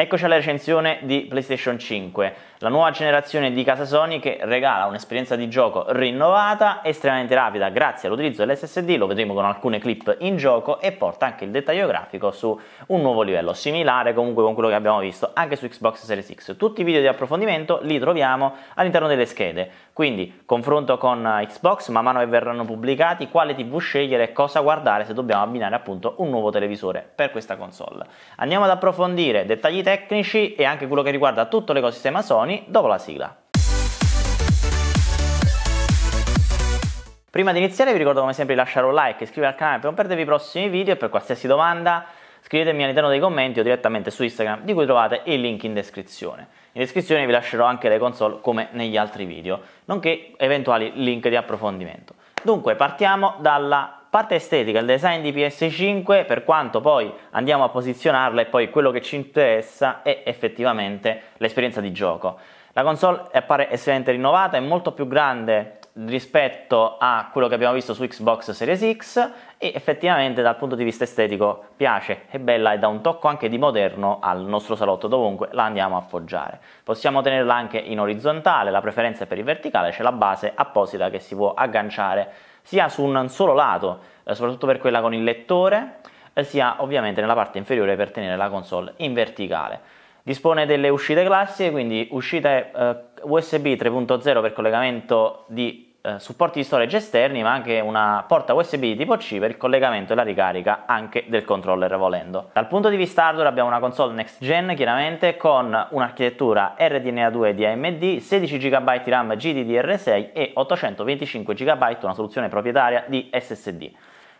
Eccoci alla recensione di PlayStation 5, la nuova generazione di casa Sony che regala un'esperienza di gioco rinnovata, estremamente rapida grazie all'utilizzo dell'SSD, lo vedremo con alcune clip in gioco e porta anche il dettaglio grafico su un nuovo livello, similare comunque con quello che abbiamo visto anche su Xbox Series X. Tutti i video di approfondimento li troviamo all'interno delle schede, quindi confronto con Xbox, man mano che verranno pubblicati, quale TV scegliere e cosa guardare se dobbiamo abbinare appunto un nuovo televisore per questa console. Andiamo ad approfondire dettagli tecnici e anche quello che riguarda tutto l'ecosistema Sony dopo la sigla. Prima di iniziare vi ricordo come sempre di lasciare un like, e iscrivervi al canale per non perdervi i prossimi video e per qualsiasi domanda scrivetemi all'interno dei commenti o direttamente su Instagram di cui trovate il link in descrizione. In descrizione vi lascerò anche le console come negli altri video, nonché eventuali link di approfondimento. Dunque partiamo dalla parte estetica, il design di PS5, per quanto poi andiamo a posizionarla e poi quello che ci interessa è effettivamente l'esperienza di gioco. La console appare estremamente rinnovata, è molto più grande rispetto a quello che abbiamo visto su Xbox Series X e effettivamente dal punto di vista estetico piace, è bella e dà un tocco anche di moderno al nostro salotto dovunque la andiamo a appoggiare. Possiamo tenerla anche in orizzontale, la preferenza è per il verticale, c'è la base apposita che si può agganciare sia su un solo lato, eh, soprattutto per quella con il lettore, eh, sia ovviamente nella parte inferiore per tenere la console in verticale. Dispone delle uscite classiche, quindi uscite eh, USB 3.0 per collegamento di eh, supporti di storage esterni, ma anche una porta USB di tipo C per il collegamento e la ricarica anche del controller volendo. Dal punto di vista hardware abbiamo una console next gen chiaramente con un'architettura RDNA2 di AMD, 16 GB RAM GDDR6 e 825 GB, una soluzione proprietaria di SSD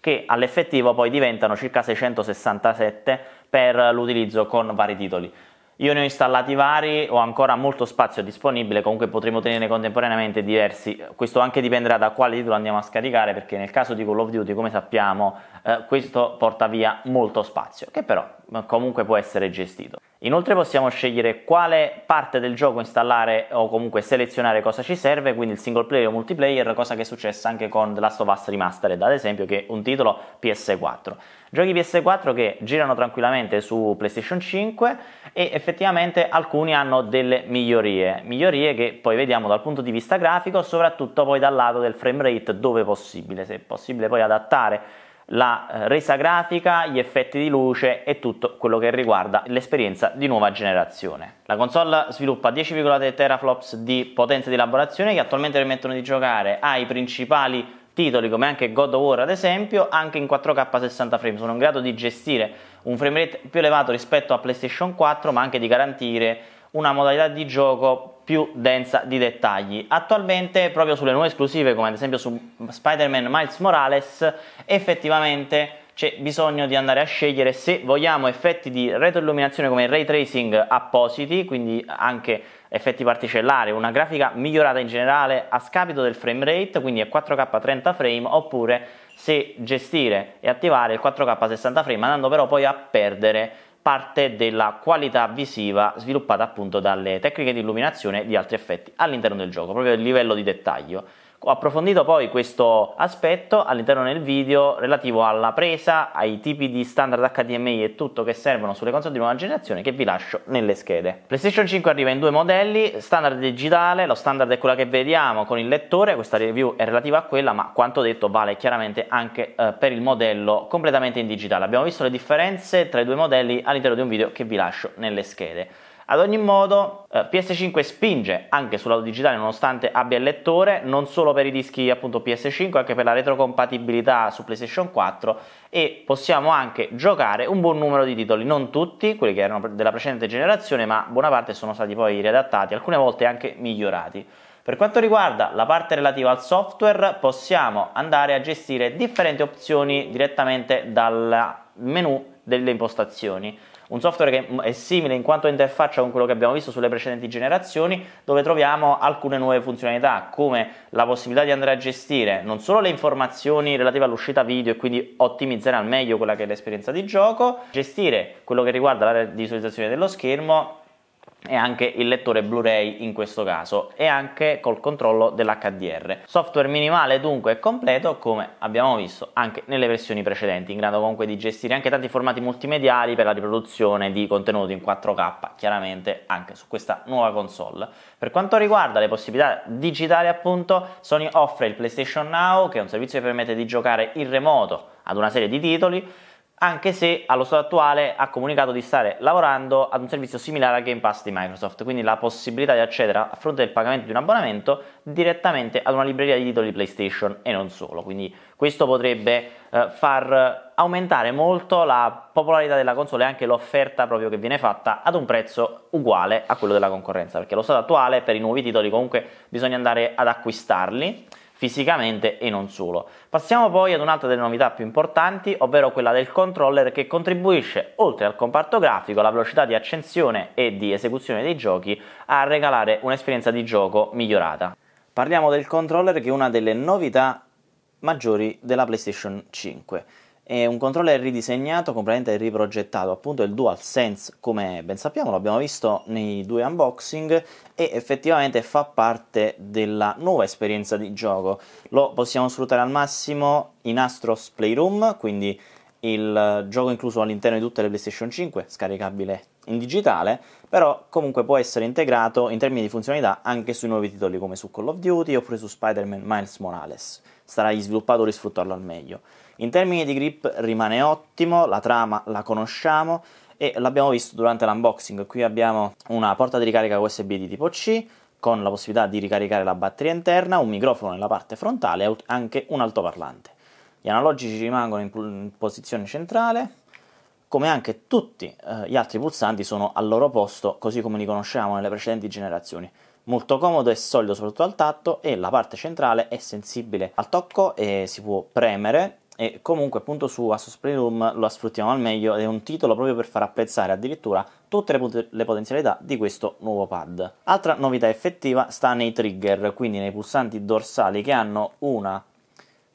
che all'effettivo poi diventano circa 667 per l'utilizzo con vari titoli. Io ne ho installati vari, ho ancora molto spazio disponibile, comunque potremo tenere contemporaneamente diversi. Questo anche dipenderà da quale titolo andiamo a scaricare, perché nel caso di Call of Duty, come sappiamo, eh, questo porta via molto spazio, che però comunque può essere gestito. Inoltre possiamo scegliere quale parte del gioco installare o comunque selezionare cosa ci serve, quindi il single player o multiplayer, cosa che è successa anche con The Last of Us Remastered, ad esempio, che è un titolo PS4. Giochi PS4 che girano tranquillamente su PlayStation 5 e effettivamente alcuni hanno delle migliorie, migliorie che poi vediamo dal punto di vista grafico, soprattutto poi dal lato del frame rate dove possibile, se è possibile poi adattare la eh, resa grafica, gli effetti di luce e tutto quello che riguarda l'esperienza di nuova generazione. La console sviluppa 10,3 teraflops di potenza di elaborazione che attualmente permettono di giocare ai principali titoli come anche God of War ad esempio anche in 4K 60 frame sono in grado di gestire un frame rate più elevato rispetto a PlayStation 4 ma anche di garantire una modalità di gioco più densa di dettagli. Attualmente, proprio sulle nuove esclusive, come ad esempio su Spider-Man Miles Morales, effettivamente c'è bisogno di andare a scegliere se vogliamo effetti di retroilluminazione come ray tracing appositi, quindi anche effetti particellari, una grafica migliorata in generale a scapito del frame rate, quindi a 4K 30 frame, oppure se gestire e attivare il 4K 60 frame, andando però poi a perdere parte della qualità visiva sviluppata appunto dalle tecniche di illuminazione e di altri effetti all'interno del gioco, proprio il livello di dettaglio. Ho approfondito poi questo aspetto all'interno del video relativo alla presa, ai tipi di standard HDMI e tutto che servono sulle console di nuova generazione che vi lascio nelle schede. PlayStation 5 arriva in due modelli, standard digitale, lo standard è quella che vediamo con il lettore, questa review è relativa a quella, ma quanto detto vale chiaramente anche eh, per il modello completamente in digitale. Abbiamo visto le differenze tra i due modelli all'interno di un video che vi lascio nelle schede. Ad ogni modo, eh, PS5 spinge anche sul lato digitale nonostante abbia il lettore, non solo per i dischi appunto PS5, anche per la retrocompatibilità su PlayStation 4 e possiamo anche giocare un buon numero di titoli, non tutti, quelli che erano della precedente generazione, ma buona parte sono stati poi riadattati, alcune volte anche migliorati. Per quanto riguarda la parte relativa al software, possiamo andare a gestire differenti opzioni direttamente dal menu delle impostazioni un software che è simile in quanto interfaccia con quello che abbiamo visto sulle precedenti generazioni, dove troviamo alcune nuove funzionalità, come la possibilità di andare a gestire non solo le informazioni relative all'uscita video e quindi ottimizzare al meglio quella che è l'esperienza di gioco, gestire quello che riguarda la visualizzazione dello schermo e anche il lettore Blu-ray in questo caso e anche col controllo dell'HDR. Software minimale dunque e completo come abbiamo visto anche nelle versioni precedenti, in grado comunque di gestire anche tanti formati multimediali per la riproduzione di contenuti in 4K, chiaramente anche su questa nuova console. Per quanto riguarda le possibilità digitali appunto, Sony offre il PlayStation Now che è un servizio che permette di giocare in remoto ad una serie di titoli anche se allo stato attuale ha comunicato di stare lavorando ad un servizio similare al Game Pass di Microsoft, quindi la possibilità di accedere a fronte del pagamento di un abbonamento direttamente ad una libreria di titoli PlayStation e non solo, quindi questo potrebbe eh, far aumentare molto la popolarità della console e anche l'offerta proprio che viene fatta ad un prezzo uguale a quello della concorrenza, perché allo stato attuale per i nuovi titoli comunque bisogna andare ad acquistarli fisicamente e non solo. Passiamo poi ad un'altra delle novità più importanti, ovvero quella del controller che contribuisce, oltre al comparto grafico, alla velocità di accensione e di esecuzione dei giochi, a regalare un'esperienza di gioco migliorata. Parliamo del controller che è una delle novità maggiori della PlayStation 5. È un controller ridisegnato, completamente riprogettato, appunto il DualSense, come ben sappiamo, l'abbiamo visto nei due unboxing e effettivamente fa parte della nuova esperienza di gioco. Lo possiamo sfruttare al massimo in Astros Playroom, quindi il gioco incluso all'interno di tutte le PlayStation 5, scaricabile in digitale, però comunque può essere integrato in termini di funzionalità anche sui nuovi titoli come su Call of Duty oppure su Spider-Man Miles Morales sarai sviluppato per sfruttarlo al meglio. In termini di grip rimane ottimo, la trama la conosciamo e l'abbiamo visto durante l'unboxing. Qui abbiamo una porta di ricarica USB di tipo C con la possibilità di ricaricare la batteria interna, un microfono nella parte frontale e anche un altoparlante. Gli analogici rimangono in posizione centrale, come anche tutti eh, gli altri pulsanti sono al loro posto, così come li conosciamo nelle precedenti generazioni molto comodo e solido soprattutto al tatto e la parte centrale è sensibile al tocco e si può premere e comunque appunto su Asus Playroom lo sfruttiamo al meglio ed è un titolo proprio per far apprezzare addirittura tutte le, pot le, potenzialità di questo nuovo pad. Altra novità effettiva sta nei trigger, quindi nei pulsanti dorsali che hanno una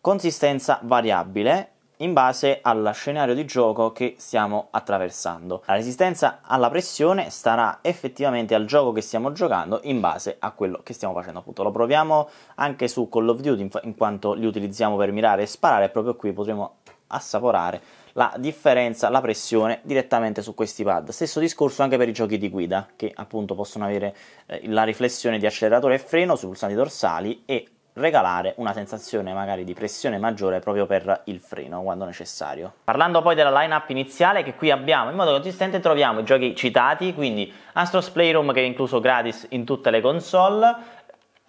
consistenza variabile in base allo scenario di gioco che stiamo attraversando. La resistenza alla pressione starà effettivamente al gioco che stiamo giocando in base a quello che stiamo facendo appunto. Lo proviamo anche su Call of Duty in quanto li utilizziamo per mirare e sparare e proprio qui potremo assaporare la differenza, la pressione direttamente su questi pad. Stesso discorso anche per i giochi di guida, che appunto possono avere eh, la riflessione di acceleratore e freno sui pulsanti dorsali e regalare una sensazione magari di pressione maggiore proprio per il freno quando necessario. Parlando poi della lineup iniziale che qui abbiamo, in modo consistente troviamo i giochi citati, quindi Astros Playroom che è incluso gratis in tutte le console,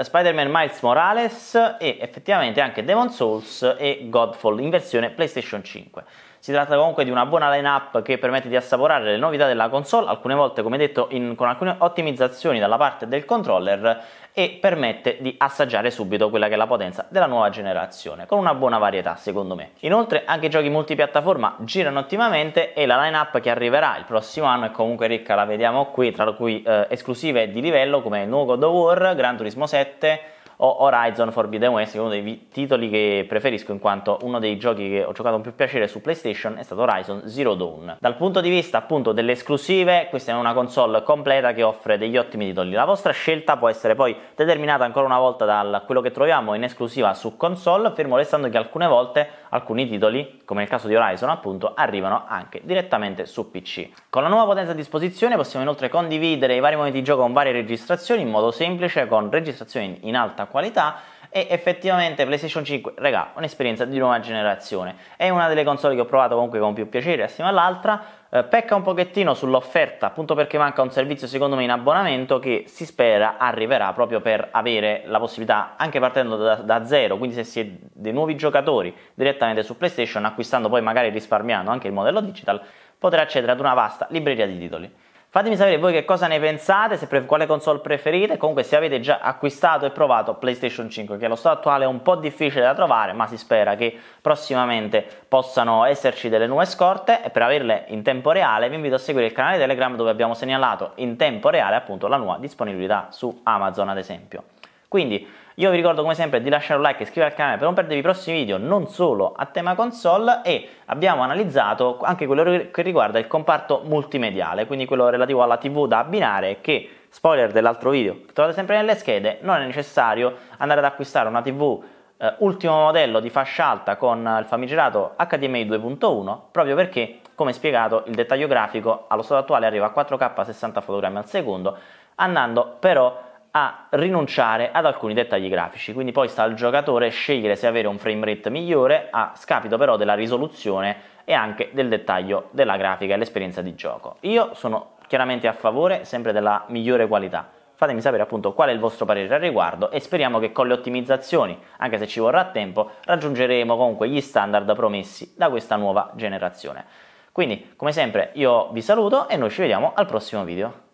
Spider-Man Miles Morales e effettivamente anche Demon Souls e Godfall in versione PlayStation 5. Si tratta comunque di una buona lineup che permette di assaporare le novità della console, alcune volte come detto in, con alcune ottimizzazioni dalla parte del controller e permette di assaggiare subito quella che è la potenza della nuova generazione, con una buona varietà secondo me. Inoltre anche i giochi multipiattaforma girano ottimamente e la lineup che arriverà il prossimo anno è comunque ricca, la vediamo qui, tra cui eh, esclusive di livello come il nuovo God of War, Gran Turismo 7, って o Horizon Forbidden West, è uno dei titoli che preferisco in quanto uno dei giochi che ho giocato con più piacere su PlayStation è stato Horizon Zero Dawn. Dal punto di vista appunto delle esclusive, questa è una console completa che offre degli ottimi titoli. La vostra scelta può essere poi determinata ancora una volta da quello che troviamo in esclusiva su console, fermo restando che alcune volte alcuni titoli, come nel caso di Horizon appunto, arrivano anche direttamente su PC. Con la nuova potenza a disposizione possiamo inoltre condividere i vari momenti di gioco con varie registrazioni in modo semplice con registrazioni in alta qualità e effettivamente PlayStation 5, regà, un'esperienza di nuova generazione. È una delle console che ho provato comunque con più piacere assieme all'altra. Eh, pecca un pochettino sull'offerta, appunto perché manca un servizio secondo me in abbonamento che si spera arriverà proprio per avere la possibilità, anche partendo da, da zero, quindi se si è dei nuovi giocatori direttamente su PlayStation, acquistando poi magari risparmiando anche il modello digital, poter accedere ad una vasta libreria di titoli. Fatemi sapere voi che cosa ne pensate, pre- quale console preferite, comunque se avete già acquistato e provato PlayStation 5, che allo stato attuale è un po' difficile da trovare, ma si spera che prossimamente possano esserci delle nuove scorte e per averle in tempo reale vi invito a seguire il canale Telegram dove abbiamo segnalato in tempo reale appunto la nuova disponibilità su Amazon ad esempio. Quindi io vi ricordo come sempre di lasciare un like e iscrivervi al canale per non perdervi i prossimi video non solo a tema console e abbiamo analizzato anche quello che riguarda il comparto multimediale, quindi quello relativo alla TV da abbinare che spoiler dell'altro video trovate sempre nelle schede, non è necessario andare ad acquistare una TV eh, ultimo modello di fascia alta con il famigerato HDMI 2.1 proprio perché come spiegato il dettaglio grafico allo stato attuale arriva a 4K 60 fotogrammi al secondo andando però a rinunciare ad alcuni dettagli grafici, quindi poi sta al giocatore scegliere se avere un frame rate migliore a scapito però della risoluzione e anche del dettaglio della grafica e l'esperienza di gioco. Io sono chiaramente a favore sempre della migliore qualità. Fatemi sapere appunto qual è il vostro parere al riguardo e speriamo che con le ottimizzazioni, anche se ci vorrà tempo, raggiungeremo comunque gli standard promessi da questa nuova generazione. Quindi, come sempre, io vi saluto e noi ci vediamo al prossimo video.